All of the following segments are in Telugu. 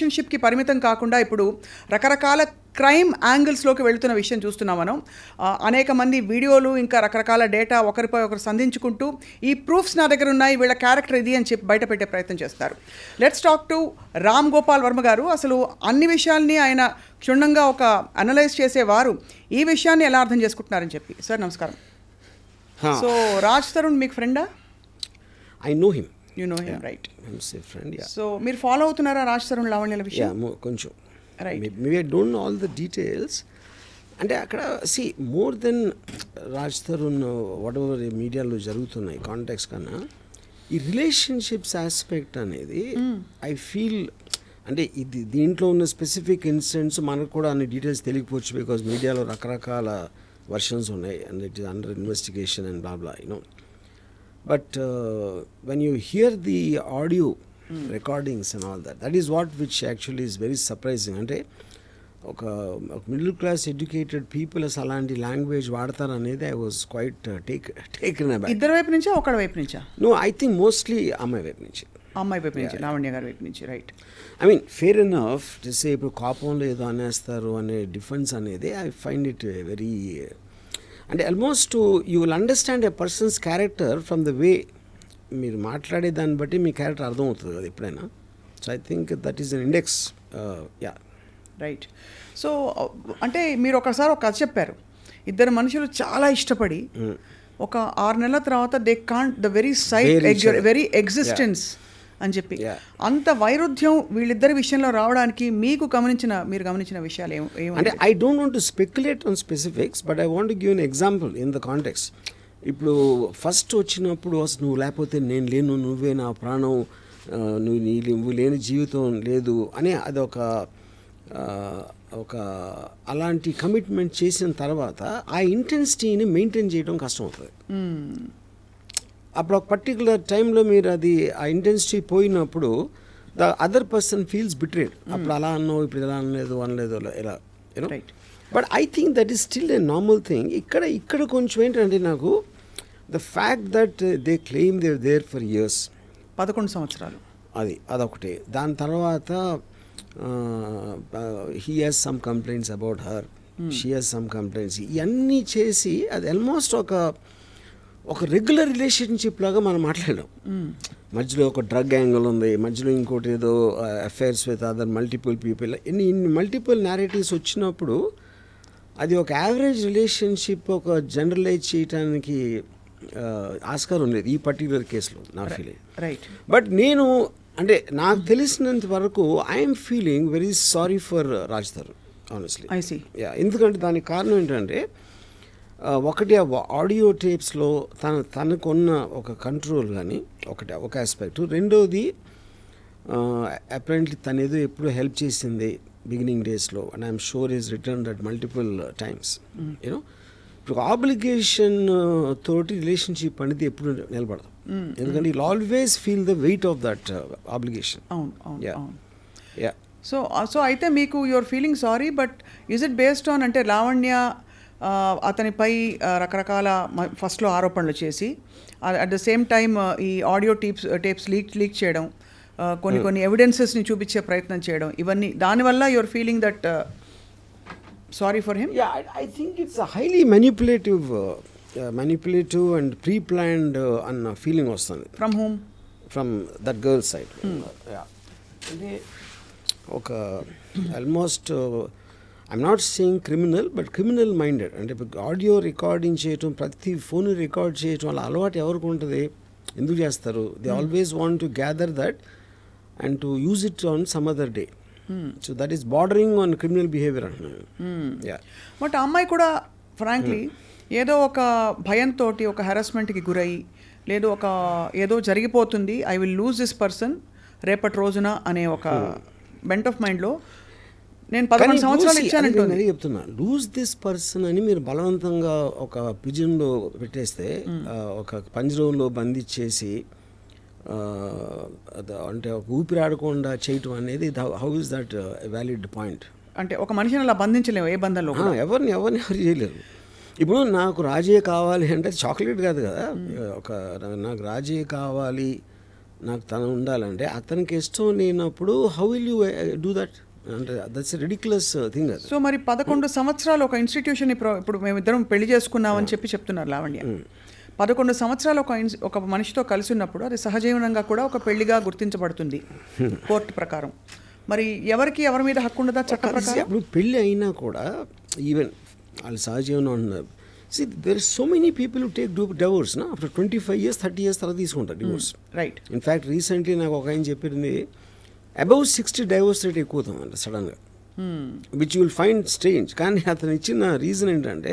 రిలేషన్షిప్కి పరిమితం కాకుండా ఇప్పుడు రకరకాల క్రైమ్ యాంగిల్స్లోకి వెళుతున్న విషయం చూస్తున్నాం మనం అనేక మంది వీడియోలు ఇంకా రకరకాల డేటా ఒకరిపై ఒకరు సంధించుకుంటూ ఈ ప్రూఫ్స్ నా దగ్గర ఉన్నాయి వీళ్ళ క్యారెక్టర్ ఇది అని చెప్పి బయటపెట్టే ప్రయత్నం చేస్తారు let's talk to Ram Gopal Varma గారు అసలు అన్ని విషయాల్ని ఆయన క్షుణ్ణంగా ఒక అనలైజ్ చేసేవారు ఈ విషయాన్ని ఎలా అర్థం చేసుకుంటున్నారని చెప్పి సార్ నమస్కారం సో రాజ్ తరుణ్ మీకు ఫ్రెండా I know him you know him right friend so మీరు ఫాలో అవుతున్నారా రాజ్ తరుణ్ లావణ్యల విషయం కొంచెం right may don't all the details అంటే అక్కడ see more than Raj Tarun whatever మీడియాలో జరుగుతున్నాయి కాంటాక్ట్స్ కన్నా ఈ రిలేషన్షిప్స్ ఆస్పెక్ట్ అనేది ఐ hmm. ఫీల్ అంటే ఇది దీంట్లో ఉన్న స్పెసిఫిక్ ఇన్సిడెంట్స్ మనకు కూడా అన్ని డీటెయిల్స్ తెలియకపోవచ్చు బికాజ్ మీడియాలో రకరకాల వర్షన్స్ ఉన్నాయి and it is under investigation and బాబ్లా you know but when you hear the audio recordings and all that that is what which actually is very surprising అంటే ఒక మిడిల్ క్లాస్ ఎడ్యుకేటెడ్ పీపుల్ అసలు అలాంటి లాంగ్వేజ్ వాడతారు అనేది I was quite take take ఇద్దరు వైపు నుంచి ఒక వైపు నుంచి నో ఐ థింక్ మోస్ట్లీ అమ్మాయి వైపు నుంచి అమ్మాయి వైపు నుంచి లావణ్య గారి వైపు నుంచి right I mean fair enough ఇప్పుడు కాపంలో ఏదో అనేస్తారు అనే డిఫరెన్స్ అనేది ఐ ఫైండ్ ఇట్ వెరీ అంటే almost you will understand a person's character from the way మీరు మాట్లాడే దాన్ని బట్టి మీ క్యారెక్టర్ అర్థమవుతుంది కదా ఎప్పుడైనా so I think that is an index yeah right so అంటే మీరు ఒకసారి ఒక కథ చెప్పారు ఇద్దరు మనుషులు చాలా ఇష్టపడి hmm. ఒక ఆరు నెలల తర్వాత they can't the very sight very existence అని చెప్పి అంత వైరుధ్యం వీళ్ళిద్దరి విషయంలో రావడానికి మీకు గమనించిన మీరు గమనించిన విషయాలు ఏమి అంటే I don't want to speculate on specifics but I want give an example in the context ఇప్పుడు ఫస్ట్ వచ్చినప్పుడు అసలు నువ్వు లేకపోతే నేను లేను నువ్వే నా ప్రాణం నువ్వు నీ నువ్వు లేని జీవితం లేదు అని అదొక ఒక అలాంటి కమిట్మెంట్ చేసిన తర్వాత ఆ ఇంటెన్సిటీని మెయింటైన్ చేయడం కష్టమవుతుంది hmm. అప్పుడు ఒక పర్టికులర్ టైంలో మీరు అది ఆ ఇంటెన్సిటీ పోయినప్పుడు the other person feels betrayed అప్పుడు అలా అన్నావు ఇప్పుడు ఇలా అనలేదు అనలేదు ఇలా you know but I think that is still a normal thing ఇక్కడ ఇక్కడ కొంచెం ఏంటంటే నాకు the fact that they claim they there for years పదకొండు సంవత్సరాలు అది అదొకటి దాని తర్వాత he has some complaints about her she has some complaints ఇవన్నీ చేసి అది ఆల్మోస్ట్ ఒక ఒక రెగ్యులర్ రిలేషన్షిప్ లాగా మనం మాట్లాడాం మధ్యలో ఒక డ్రగ్ యాంగిల్ ఉంది మధ్యలో ఇంకోటి ఏదో affairs with other multiple people ఇన్ని ఇన్ని మల్టిపుల్ నేరేటివ్స్ వచ్చినప్పుడు అది ఒక యావరేజ్ రిలేషన్షిప్ ఒక జనరలైజ్ చేయడానికి ఆస్కారం లేదు ఈ పర్టికులర్ కేసులో నా ఫీలింగ్ రైట్ బట్ నేను అంటే నాకు తెలిసినంత వరకు I'm feeling very sorry for Raj Tarun honestly ఎందుకంటే దానికి కారణం ఏంటంటే ఒకటి ఆడియో టేప్స్లో తన తనకున్న ఒక కంట్రోల్ కానీ ఒకటి ఒక ఆస్పెక్ట్ రెండోది అపరెంట్లీ తను ఏదో ఎప్పుడు హెల్ప్ చేసింది బిగినింగ్ డేస్లో and I'm sure is return at multiple times you know ఇప్పుడు ఆబ్లిగేషన్ తోటి రిలేషన్షిప్ అనేది ఎప్పుడు నిలబడదు mm, mm. ఎందుకంటే I'll always feel the weight of that obligation అవును అవును యా సో సో అయితే మీకు your feeling sorry but is it based on అంటే లావణ్య అతనిపై రకరకాల ఫస్ట్లో ఆరోపణలు చేసి అట్ ద సేమ్ టైం ఈ audio tapes tapes leak leak చేయడం కొన్ని hmm. కొన్ని ఎవిడెన్సెస్ని చూపించే ప్రయత్నం చేయడం ఇవన్నీ దానివల్ల your feeling that sorry for him I think it's highly manipulative manipulative and pre planned అన్న ఫీలింగ్ వస్తుంది from home from that girls side అంటే ఒక almost I'm not saying criminal but criminal minded అంటే ఆడియో రికార్డింగ్ చేయటం ప్రతి ఫోన్ రికార్డ్ చేయటం అలా అలవాటు ఎవరికి ఉంటుంది ఎందుకు చేస్తారు they always want to gather that and to use it on some other day so that is bordering on criminal behaviour అంటున్నాను బట్ hmm. అమ్మాయి కూడా ఫ్రాంక్లీ hmm. ఏదో ఒక భయంతో ఒక హెరాస్మెంట్కి గురై లేదు ఒక ఏదో జరిగిపోతుంది I will lose this person రేపటి రోజున అనే ఒక బెంట్ ఆఫ్ మైండ్లో నేను పదకొండు సంవత్సరాలు ఇచ్చానంటే చెప్తున్నా లూజ్ దిస్ పర్సన్ అని మీరు బలవంతంగా ఒక పిజన్లో పెట్టేస్తే ఒక పంజరంలో బంధించేసి అంటే ఒక ఊపిరాడకుండా చేయటం అనేది how is that valid point అంటే ఒక మనిషిని అలా బంధించలేము ఏ బంధంలో ఎవరిని ఎవరిని ఎవరు చేయలేరు ఇప్పుడు నాకు రాజే కావాలి అంటే చాక్లెట్ కాదు కదా ఒక నాకు రాజే కావాలి నాకు తను ఉండాలంటే అతనికి ఇష్టం లేనప్పుడు how will you do that Uh, that's so మరి పదకొండు సంవత్సరాలు ఒక ఇన్స్టిట్యూషన్ ఇప్పుడు మేమిద్దరం పెళ్లి చేసుకున్నామని hmm. చెప్పి చెప్తున్నారు లావణ్య hmm. పదకొండు సంవత్సరాలు ఒక ఒక మనిషితో కలిసి ఉన్నప్పుడు అది సహజీవనంగా కూడా ఒక పెళ్లిగా గుర్తించబడుతుంది hmm. కోర్టు ప్రకారం మరి ఎవరికి ఎవరి మీద హక్కు ఉండదా చట్ట పెళ్లి ఇప్పుడు అయినా కూడా ఈవెన్ వాళ్ళు సహజీవనం అంటున్నారు see there so many people take do divorce after twenty five years thirty years తర్వాత తీసుకుంటారు డివోర్స్ రైట్ ఇన్ఫ్యాక్ట్ రీసెంట్లీ నాకు ఒక ఆయన చెప్పింది అబౌవ్ సిక్స్టీ డైవోర్స్ రేట్ ఎక్కువ సడన్గా విచ్ విల్ ఫైండ్ స్ట్రేంజ్ కానీ అతను ఇచ్చిన రీజన్ ఏంటంటే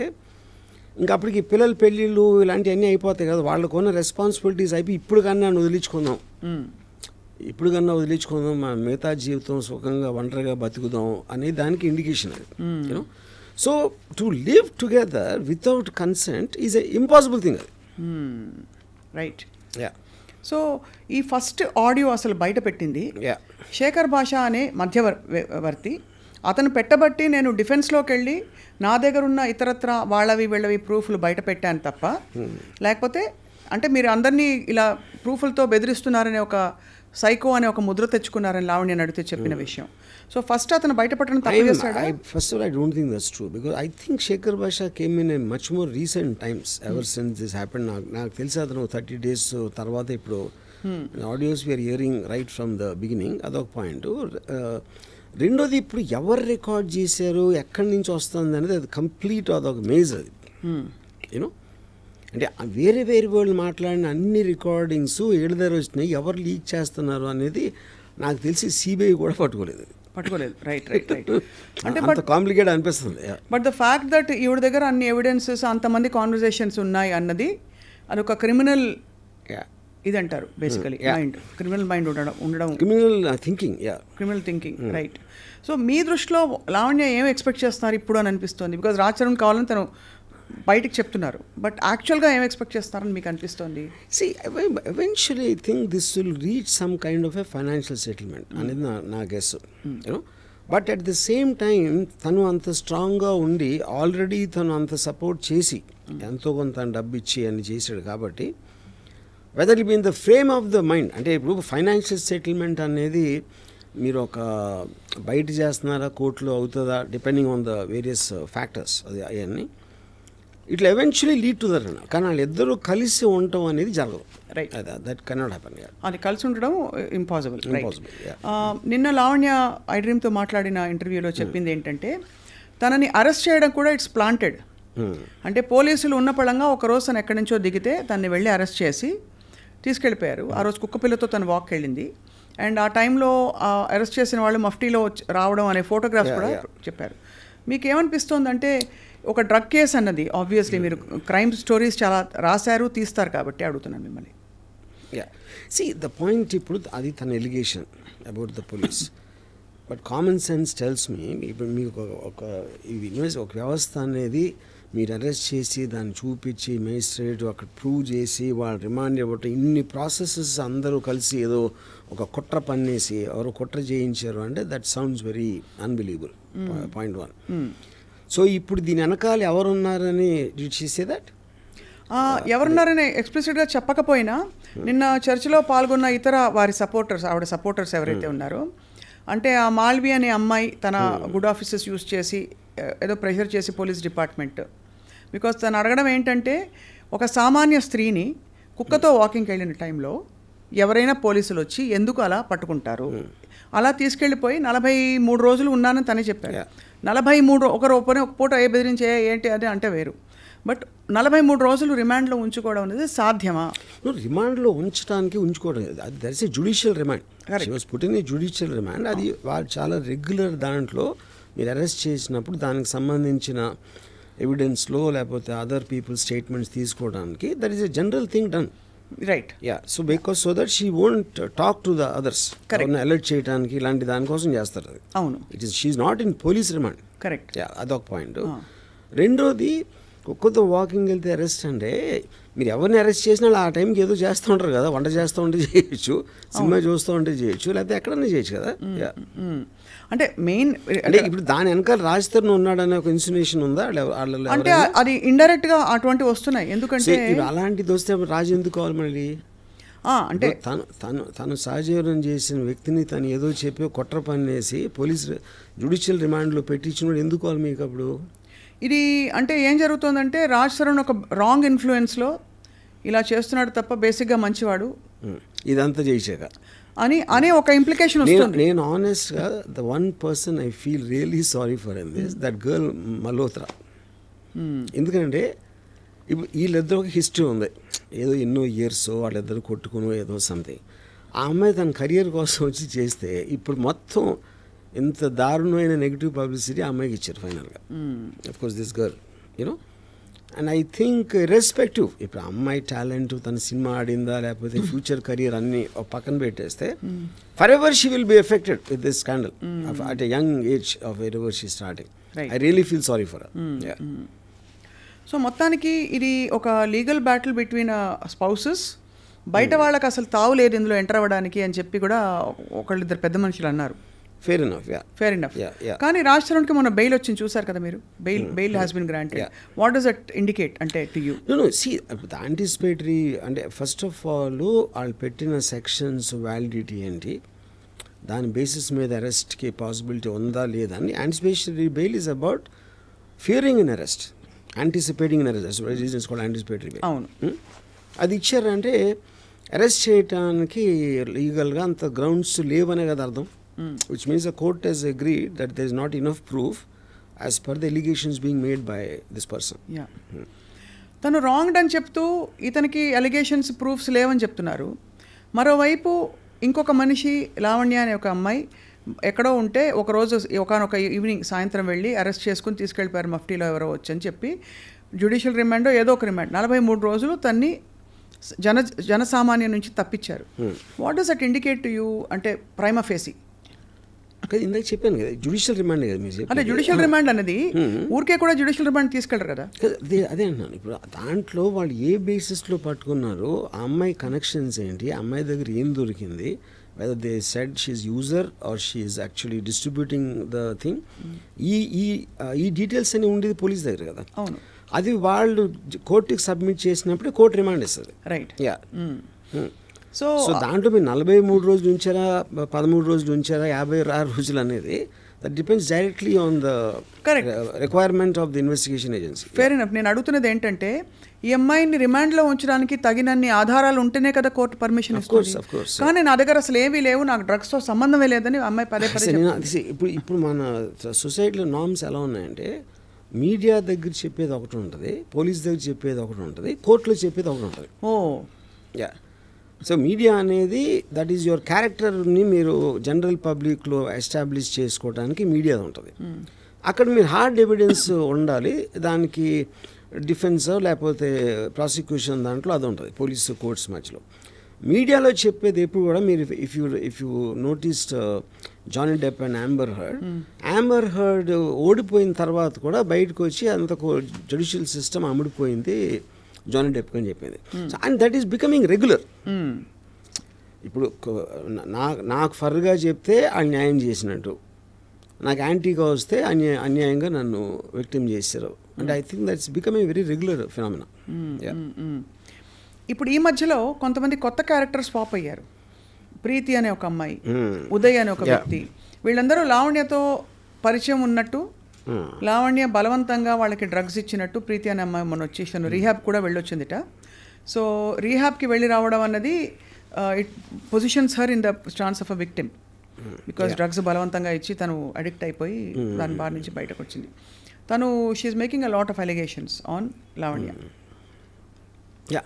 ఇంకా అప్పటికి పిల్లల పెళ్ళిళ్ళు ఇలాంటివన్నీ అయిపోతాయి కదా ఉన్న రెస్పాన్సిబిలిటీస్ అయిపోయి ఇప్పుడు కన్నా వదిలించుకుందాం ఇప్పుడు కన్నా వదిలించుకుందాం మన మిగతా జీవితం సుఖంగా ఒంటరిగా బతుకుదాం అనే దానికి ఇండికేషన్ అది you know so to live together without consent is a impossible thing అది రైట్ hmm. యా సో ఈ ఫస్ట్ ఆడియో అసలు బయట పెట్టింది శేఖర్ భాష అనే వర్తి అతను పెట్టబట్టి నేను డిఫెన్స్లోకి వెళ్ళి నా దగ్గర ఉన్న ఇతరత్ర వాళ్ళవి వీళ్ళవి ప్రూఫ్లు బయట పెట్టాను తప్ప hmm. లేకపోతే అంటే మీరు అందరినీ ఇలా ప్రూఫ్లతో బెదిరిస్తున్నారనే ఒక సైకో అనే ఒక ముద్ర తెచ్చుకున్నారని లావణ్య అడిగితే చెప్పిన hmm. విషయం సో ఫస్ట్ అతను బయటపడడం తప్పు first all I don't think that's true because I think Shekhar Basha came in much more recent times ever since this happen నాకు నాకు తెలిసి అతను థర్టీ డేస్ తర్వాత ఇప్పుడు audios we're hearing right from the beginning అదొక పాయింట్ రెండోది ఇప్పుడు ఎవరు రికార్డ్ చేశారు ఎక్కడి నుంచి వస్తుంది అనేది అది కంప్లీట్ అదొక మేజ్ అది యూనో అంటే వేరే వేరే వాళ్ళు మాట్లాడిన అన్ని రికార్డింగ్స్ ఏడు దగ్గర వచ్చినాయి ఎవరు లీక్ చేస్తున్నారు అనేది నాకు తెలిసి సిబిఐ కూడా పట్టుకోలేదు పట్టుకోలేదు రైట్ రైట్ రైట్ అంటే బట్ కాంప్లికేట్ అనిపిస్తుంది బట్ ద ఫ్యాక్ట్ దట్ ఈవిడ దగ్గర అన్ని ఎవిడెన్సెస్ అంతమంది కాన్వర్జేషన్స్ ఉన్నాయి అన్నది అది ఒక క్రిమినల్ ఇది అంటారు బేసికలీ మైండ్ క్రిమినల్ మైండ్ ఉండడం ఉండడం criminal thinking criminal thinking right so మీ దృష్టిలో లావణ్య ఏం ఎక్స్పెక్ట్ చేస్తున్నారు ఇప్పుడు అని అనిపిస్తుంది బికాజ్ రాచరణ్ కావాలని తను బయటకు చెప్తున్నారు బట్ యాక్చువల్గా ఏం ఎక్స్పెక్ట్ చేస్తారని మీకు అనిపిస్తుంది see eventually I think this will reach some kind of a financial settlement అనేది నా నా guess you know but at the same time తను అంత స్ట్రాంగ్గా ఉండి ఆల్రెడీ తను అంత సపోర్ట్ చేసి hmm. ఎంతో కొంత తను డబ్బు ఇచ్చి అని చేశాడు కాబట్టి whether been the frame of the mind అంటే ఇప్పుడు ఫైనాన్షియల్ సెటిల్మెంట్ అనేది మీరు ఒక బయట చేస్తున్నారా కోర్టులో అవుతుందా depending on the various factors అది అవన్నీ ఇట్లా eventually lead to their run కానీ వాళ్ళిద్దరూ కలిసి ఉండటం అనేది జరగదు రైట్ దట్ కెనాట్ హ్యాపన్ అది కలిసి ఉండడం ఇంపాసిబుల్ uh, ఇంపాసిబుల్ uh, నిన్న లావణ్య ఐడ్రీమ్తో మాట్లాడిన ఇంటర్వ్యూలో hmm. చెప్పింది ఏంటంటే తనని అరెస్ట్ చేయడం కూడా ఇట్స్ ప్లాంటెడ్ hmm. అంటే పోలీసులు ఉన్న పళంగా ఒకరోజు తను ఎక్కడి నుంచో దిగితే తనని వెళ్ళి అరెస్ట్ చేసి తీసుకెళ్ళిపోయారు ఆ రోజు కుక్కపిల్లతో తను వాక్ వెళ్ళింది అండ్ ఆ టైంలో అరెస్ట్ చేసిన వాళ్ళు మఫ్టీలో రావడం అనే ఫోటోగ్రాఫ్స్ కూడా చెప్పారు మీకు ఏమనిపిస్తోందంటే ఒక డ్రగ్ కేస్ అన్నది ఆబ్వియస్లీ మీరు క్రైమ్ స్టోరీస్ చాలా రాశారు తీస్తారు కాబట్టి అడుగుతున్నాను మిమ్మల్ని యా సి ద పాయింట్ ఇప్పుడు అది తన allegation about the police but common sense tells me ఇప్పుడు మీకు ఒక ఇది ఒక వ్యవస్థ అనేది మీరు అరెస్ట్ చేసి దాన్ని చూపించి మేజిస్ట్రేట్ అక్కడ ప్రూవ్ చేసి వాళ్ళు రిమాండ్ ఇవ్వటం ఇన్ని ప్రాసెసెస్ అందరూ కలిసి ఏదో ఒక కుట్ర పన్నేసి ఎవరో కుట్ర చేయించారు అంటే that sounds very unbelievable point one so ఇప్పుడు దీని వెనకాల ఎవరున్నారని చేసే దట్ ఎవరున్నారని ఎక్స్ప్లిసిట్గా చెప్పకపోయినా hmm. నిన్న చర్చిలో పాల్గొన్న ఇతర వారి సపోర్టర్స్ ఆవిడ సపోర్టర్స్ ఎవరైతే hmm. ఉన్నారో అంటే ఆ మాల్వి అనే అమ్మాయి తన hmm. గుడ్ ఆఫీసెస్ యూస్ చేసి ఏదో ప్రెషర్ చేసి పోలీస్ డిపార్ట్మెంట్ బికాస్ తను అడగడం ఏంటంటే ఒక సామాన్య స్త్రీని కుక్కతో వాకింగ్కి వెళ్ళిన టైంలో ఎవరైనా పోలీసులు వచ్చి ఎందుకు అలా పట్టుకుంటారు అలా తీసుకెళ్ళిపోయి నలభై మూడు రోజులు ఉన్నానని తనే చెప్పాడు నలభై మూడు ఒక రూపాయి ఒక పూట ఏ బెదిరించే ఏంటి అని అంటే వేరు బట్ నలభై మూడు రోజులు రిమాండ్లో ఉంచుకోవడం అనేది సాధ్యమా రిమాండ్లో ఉంచడానికి ఉంచుకోవడం అది దట్స్ ఏ జుడిషియల్ రిమాండ్ పుట్టిన జుడిషియల్ రిమాండ్ అది వాళ్ళు చాలా రెగ్యులర్ దాంట్లో మీరు అరెస్ట్ చేసినప్పుడు దానికి సంబంధించిన ఎవిడెన్స్లో లేకపోతే అదర్ పీపుల్ స్టేట్మెంట్స్ తీసుకోవడానికి that is a general thing done right yeah so because so that she won't talk to the others correct alert చేయడానికి ఇలాంటి దానికోసం చేస్తారు అది అవును it is she's not in police remand correct yeah అదొక పాయింట్ రెండోది కుక్కతో వాకింగ్ వెళ్తే అరెస్ట్ అంటే మీరు ఎవరిని అరెస్ట్ చేసినా ఆ టైంకి ఏదో చేస్తూ ఉంటారు కదా వంట చేస్తూ ఉంటే చేయొచ్చు సినిమా చూస్తూ ఉంటే చేయొచ్చు లేకపోతే ఎక్కడన్నా చేయొచ్చు కదా అంటే మెయిన్ అంటే ఇప్పుడు దాని వెనకాల రాజ్ ఉన్నాడనే ఒక ఇన్సినేషన్ ఉందా అంటే అది ఇండైరెక్ట్ గా అటువంటివి వస్తున్నాయి ఎందుకంటే అలాంటిది వస్తే రాజు ఎందుకు కావాలి మళ్ళీ అంటే తను తను తను సహజీవనం చేసిన వ్యక్తిని తను ఏదో చెప్పి కుట్ర పనిచేసి పోలీసు జ్యుడిషియల్ రిమాండ్లో పెట్టించినప్పుడు ఎందుకోవాలి మీకు అప్పుడు ఇది అంటే ఏం జరుగుతుందంటే రాజ్ శరణ్ ఒక రాంగ్ ఇన్ఫ్లుయెన్స్లో ఇలా చేస్తున్నాడు తప్ప బేసిక్గా మంచివాడు ఇదంతా చేసాక అని అనే ఒక ఇంప్లికేషన్ వస్తుంది నేను ఆనెస్ట్గా the one person I feel really sorry for an this that girl Malhotra ఎందుకంటే ఇప్పుడు వీళ్ళిద్దరు ఒక హిస్టరీ ఉంది ఏదో ఎన్నో ఇయర్స్ వాళ్ళిద్దరు కొట్టుకుని ఏదో సంథింగ్ ఆ అమ్మాయి తన కెరియర్ కోసం వచ్చి చేస్తే ఇప్పుడు మొత్తం ఇంత దారుణమైన నెగిటివ్ పబ్లిసిటీ hmm. ఆ అమ్మాయికి ఇచ్చారు ఫైనల్గా of course this girl you know and I think respective ఇప్పుడు అమ్మాయి టాలెంట్ తన సినిమా ఆడిందా లేకపోతే ఫ్యూచర్ hmm. కెరీర్ అన్ని పక్కన పెట్టేస్తే for ever she will be affected with this scandal at young age of ever she starting I really feel sorry for so మొత్తానికి ఇది ఒక లీగల్ బ్యాటిల్ బిట్వీన్ స్పౌసెస్ బయట hmm. వాళ్ళకి అసలు తావు లేదు ఇందులో ఎంటర్ అవ్వడానికి అని చెప్పి కూడా ఒకళ్ళిద్దరు పెద్ద మనుషులు అన్నారు fair enough yeah fair enough కానీ రాజ్ మొన్న బెయిల్ వచ్చింది చూసారు కదా మీరు bail bail has been granted what does it indicate అంటే to you know see anticipatory అంటే ఫస్ట్ ఆఫ్ ఆల్ వాళ్ళు పెట్టిన సెక్షన్స్ వ్యాలిడిటీ ఏంటి దాని బేసిస్ మీద అరెస్ట్కి పాసిబిలిటీ ఉందా లేదా అని anticipatory bail is about fearing in arrest anticipating in arrest reasons కూడా యాంటిసిపేటరీ బెయిల్ అవును hmm? అది ఇచ్చారంటే అరెస్ట్ చేయడానికి లీగల్గా అంత గ్రౌండ్స్ లేవనే కదా అర్థం which means the court has agreed that there is not enough proof as per the allegations being made by this person. Yeah. తను రాంగ్డ్ అని చెప్తూ ఇతనికి అలిగేషన్స్ ప్రూఫ్స్ లేవని చెప్తున్నారు మరోవైపు ఇంకొక మనిషి లావణ్య అనే ఒక అమ్మాయి ఎక్కడో ఉంటే ఒకరోజు ఒకనొక ఈవినింగ్ సాయంత్రం వెళ్ళి అరెస్ట్ చేసుకుని తీసుకెళ్ళిపోయారు మఫ్టీలో ఎవరో వచ్చని చెప్పి జ్యుడిషియల్ రిమాండో ఏదో ఒక రిమాండ్ నలభై మూడు రోజులు తన్ని జన జనసామాన్యం నుంచి తప్పించారు what does it indicate to you అంటే ప్రైమఫేసీ కదా ఇందాక చెప్పాను కదా జుడిషియల్ రిమాండ్ కదా మీరు అంటే జుడిషియల్ రిమాండ్ అనేది ఊరికే కూడా జుడిషియల్ రిమాండ్ తీసుకెళ్ళరు కదా అదే అదే అన్నాను ఇప్పుడు దాంట్లో వాళ్ళు ఏ బేసిస్లో పట్టుకున్నారు ఆ అమ్మాయి కనెక్షన్స్ ఏంటి అమ్మాయి దగ్గర ఏం దొరికింది whether they said she's user or she's actually distributing the thing ఈ ఈ ఈ డీటెయిల్స్ అని ఉండేది పోలీస్ దగ్గర కదా అవును అది వాళ్ళు కోర్టుకి సబ్మిట్ చేసినప్పుడే కోర్టు రిమాండ్ ఇస్తుంది రైట్ యా సో సో దాంట్లో మీరు నలభై మూడు రోజులు ఉంచారా పదమూడు రోజులు ఉంచారా యాభై ఆరు రోజులు అనేది that depends directly on the correct requirement of the investigation agency fair enough నేను అడుగుతున్నది ఏంటంటే ఈ అమ్మాయిని రిమాండ్లో ఉంచడానికి తగినన్ని ఆధారాలు ఉంటేనే కదా కోర్టు పర్మిషన్ కానీ నా దగ్గర అసలు ఏమీ లేవు నాకు డ్రగ్స్తో సంబంధమే లేదని అమ్మాయి పదే పదే ఇప్పుడు ఇప్పుడు మన సొసైటీలో నామ్స్ ఎలా ఉన్నాయంటే మీడియా దగ్గర చెప్పేది ఒకటి ఉంటుంది పోలీస్ దగ్గర చెప్పేది ఒకటి ఉంటుంది కోర్టులో చెప్పేది ఒకటి ఉంటుంది ఓ యా సో మీడియా అనేది దట్ ఈస్ యువర్ క్యారెక్టర్ని మీరు జనరల్ పబ్లిక్లో ఎస్టాబ్లిష్ చేసుకోవడానికి మీడియా ఉంటుంది అక్కడ మీరు హార్డ్ ఎవిడెన్స్ ఉండాలి దానికి డిఫెన్స్ లేకపోతే ప్రాసిక్యూషన్ దాంట్లో అది ఉంటుంది పోలీసు కోర్ట్స్ మధ్యలో మీడియాలో చెప్పేది ఎప్పుడు కూడా మీరు if you if you noticed Johnny Depp and Amber Heard Amber Heard ఓడిపోయిన తర్వాత కూడా బయటకు వచ్చి అంత జుడిషియల్ సిస్టమ్ అమ్ముడిపోయింది జానీ డెప్ అని చెప్పింది so and that is becoming regular ఇప్పుడు నాకు ఫర్గా చెప్తే అన్యాయం చేసినట్టు నాకు యాంటీగా వస్తే అన్యా అన్యాయంగా నన్ను వ్యక్తం చేశారు and I think that's become a very regular phenomena ఇప్పుడు ఈ మధ్యలో కొంతమంది కొత్త క్యారెక్టర్స్ పాప్ అయ్యారు ప్రీతి అనే ఒక అమ్మాయి hmm. ఉదయ్ అనే ఒక వ్యక్తి వీళ్ళందరూ లావణ్యతో పరిచయం ఉన్నట్టు లావణ్య బలవంతంగా వాళ్ళకి డ్రగ్స్ ఇచ్చినట్టు ప్రీతి అనే అమ్మాయి మొన్న వచ్చేసాను రీహాబ్ కూడా వెళ్ళొచ్చిందిట సో రీహాబ్కి వెళ్ళి రావడం అన్నది it positions her in the stance of a victim because drugs బలవంతంగా ఇచ్చి తను అడిక్ట్ అయిపోయి దాని hmm. బారి నుంచి బయటకు వచ్చింది తను she's making a lot of allegations on Lavanya yeah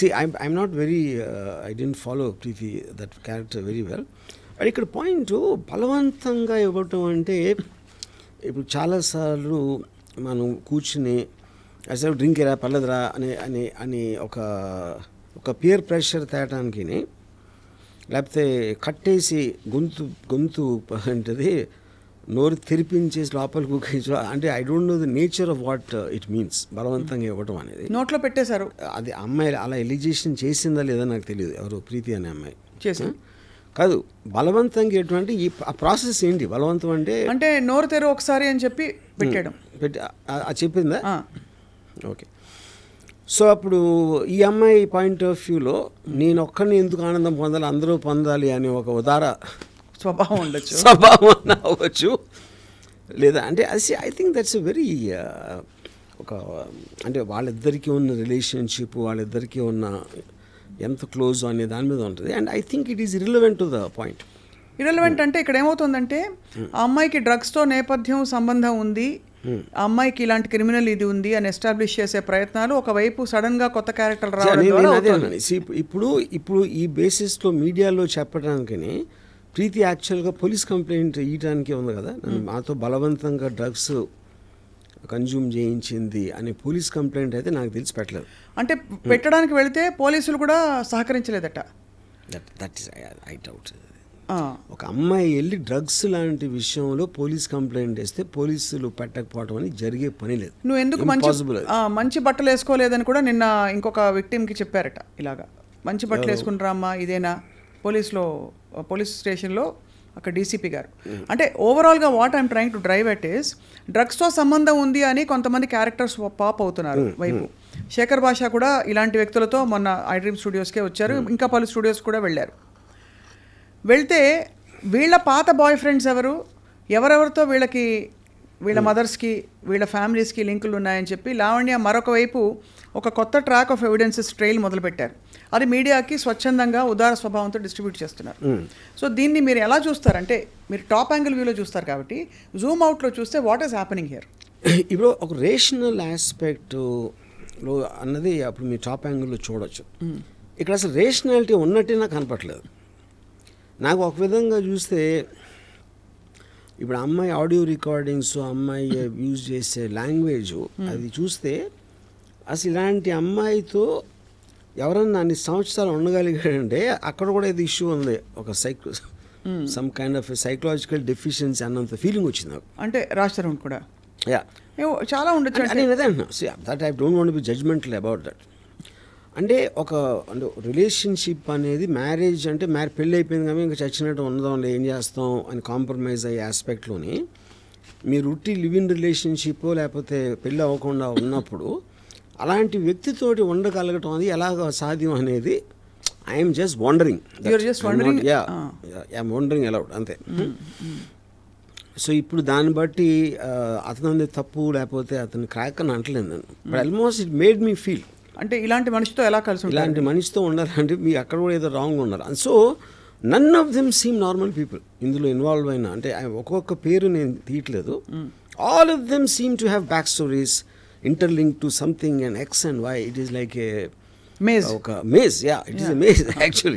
see I'm I'm not very I didn't follow Preethi that character very well ఇక్కడ పాయింట్ బలవంతంగా ఇవ్వటం అంటే ఇప్పుడు చాలాసార్లు మనం కూర్చుని అసలు డ్రింక్ ఎలా పర్లేదురా అని అని అని ఒక ఒక పియర్ ప్రెషర్ తేటానికి లేకపోతే కట్టేసి గొంతు గొంతు అంటది నోరు తెరిపించేసి లోపల కుక్కించు అంటే I don't know the nature of what it means బలవంతంగా hmm. ఇవ్వటం అనేది నోట్లో పెట్టేశారు అది అమ్మాయి అలా ఎలిజేషన్ చేసిందా లేదా నాకు తెలియదు ఎవరు ప్రీతి అనే అమ్మాయి చేసాను కాదు బలవంతంగా ఎటువంటి ఈ ప్రాసెస్ ఏంటి బలవంతం అంటే అంటే నోరు తెరు ఒకసారి అని చెప్పి పెట్టడం పెట్టి చెప్పిందా ఓకే సో అప్పుడు ఈ అమ్మాయి పాయింట్ ఆఫ్ వ్యూలో నేను ఒక్కడిని ఎందుకు ఆనందం పొందాలి అందరూ పొందాలి అనే ఒక ఉదార స్వభావం ఉండొచ్చు స్వభావం అవ్వచ్చు లేదా అంటే అది ఐ థింక్ దట్స్ వెరీ ఒక అంటే వాళ్ళిద్దరికీ ఉన్న రిలేషన్షిప్ వాళ్ళిద్దరికీ ఉన్న ఎంత క్లోజ్ అనే దాని మీద ఉంటుంది and I think it is relevant to the point irrelevant అంటే ఇక్కడ ఏమవుతుందంటే hmm. ఆ అమ్మాయికి డ్రగ్స్తో నేపథ్యం సంబంధం ఉంది hmm. ఆ అమ్మాయికి ఇలాంటి క్రిమినల్ ఇది ఉంది అని ఎస్టాబ్లిష్ చేసే ప్రయత్నాలు ఒకవైపు సడన్ గా కొత్త క్యారెక్టర్ రావడం ఇప్పుడు ఇప్పుడు ఈ బేసిస్లో మీడియాలో చెప్పడానికి ప్రీతి యాక్చువల్గా పోలీస్ కంప్లైంట్ ఇవ్వడానికి ఉంది కదా hmm. మాతో బలవంతంగా డ్రగ్స్ కన్జ్యూమ్ చేయించింది అనే పోలీస్ కంప్లైంట్ అయితే నాకు తెలిసి పెట్టలేదు అంటే పెట్టడానికి వెళితే పోలీసులు కూడా సహకరించలేదట దట్ ఇస్ ఐ డౌట్ ఒక అమ్మాయి వెళ్ళి డ్రగ్స్ లాంటి విషయంలో పోలీస్ కంప్లైంట్ వేస్తే పోలీసులు పెట్టకపోవడం అని జరిగే పని లేదు నువ్వు ఎందుకు మంచి మంచి బట్టలు వేసుకోలేదని కూడా నిన్న ఇంకొక విక్టిమ్కి చెప్పారట ఇలాగా మంచి బట్టలు వేసుకుంటారా అమ్మా ఇదేనా పోలీసులో పోలీస్ స్టేషన్లో అక్కడ డీసీపీ గారు అంటే ఓవరాల్గా what I'm trying to drive at is డ్రగ్స్తో సంబంధం ఉంది అని కొంతమంది క్యారెక్టర్స్ పాప్ అవుతున్నారు hmm, వైపు hmm. శేఖర్ భాష కూడా ఇలాంటి వ్యక్తులతో మొన్న ఐ డ్రీమ్ స్టూడియోస్కే వచ్చారు hmm. ఇంకా పలు స్టూడియోస్ కూడా వెళ్ళారు వెళ్తే వీళ్ళ పాత బాయ్ ఫ్రెండ్స్ ఎవరు ఎవరెవరితో వీళ్ళకి వీళ్ళ మదర్స్కి వీళ్ళ ఫ్యామిలీస్కి లింకులు ఉన్నాయని చెప్పి లావణ్య మరొక వైపు ఒక కొత్త ట్రాక్ ఆఫ్ ఎవిడెన్సెస్ ట్రైల్ మొదలుపెట్టారు అది మీడియాకి స్వచ్ఛందంగా ఉదార స్వభావంతో డిస్ట్రిబ్యూట్ చేస్తున్నారు సో దీన్ని మీరు ఎలా చూస్తారంటే మీరు టాప్ యాంగిల్ వ్యూలో చూస్తారు కాబట్టి జూమ్ అవుట్లో చూస్తే వాట్ ఈస్ హ్యాపెనింగ్ హియర్ ఇప్పుడు ఒక రేషనల్ ఆస్పెక్ట్ అన్నది అప్పుడు మీరు టాప్ యాంగిల్లో చూడొచ్చు ఇక్కడ అసలు రేషనాలిటీ ఉన్నట్టే నాకు కనపట్లేదు నాకు ఒక విధంగా చూస్తే ఇప్పుడు అమ్మాయి ఆడియో రికార్డింగ్స్ అమ్మాయి యూజ్ చేసే లాంగ్వేజ్ అది చూస్తే అసలు ఇలాంటి అమ్మాయితో ఎవరన్నా అన్ని సంవత్సరాలు ఉండగలిగాడంటే అక్కడ కూడా ఇది ఇష్యూ ఉంది ఒక psych some kind of psychological deficiency అన్నంత ఫీలింగ్ వచ్చింది నాకు అంటే రాస్తారు కూడా యా చాలా ఉండొచ్చు నేను that I don't want be judgmental about that అంటే ఒక అంటే రిలేషన్షిప్ అనేది మ్యారేజ్ అంటే మ్యారే పెళ్ళి అయిపోయింది కానీ ఇంకా చచ్చినట్టు ఉండదాం ఏం చేస్తాం అని కాంప్రమైజ్ అయ్యే ఆస్పెక్ట్లోని మీరు ఉట్టి లివ్ ఇన్ రిలేషన్షిప్ లేకపోతే పెళ్ళి అవ్వకుండా ఉన్నప్పుడు అలాంటి వ్యక్తితోటి ఉండగలగటం అది ఎలాగ సాధ్యం అనేది I'm just wondering just wondering yeah I'm wondering aloud అంతే సో hmm, hmm. ఇప్పుడు దాన్ని బట్టి అతను తప్పు లేకపోతే అతను క్రాక్ అని అంటలేదు నేను but almost it made me feel అంటే ఇలాంటి మనిషితో ఎలా కలిసి ఇలాంటి మనిషితో ఉండాలంటే మీ అక్కడ కూడా ఏదో రాంగ్ ఉన్నారు so none of them seem normal people ఇందులో ఇన్వాల్వ్ అయిన అంటే ఒక్కొక్క పేరు నేను తీయట్లేదు all of them seem to have back stories interlinked to something and X and Y. It is like a maze. maze, yeah, it yeah. is a maze actually.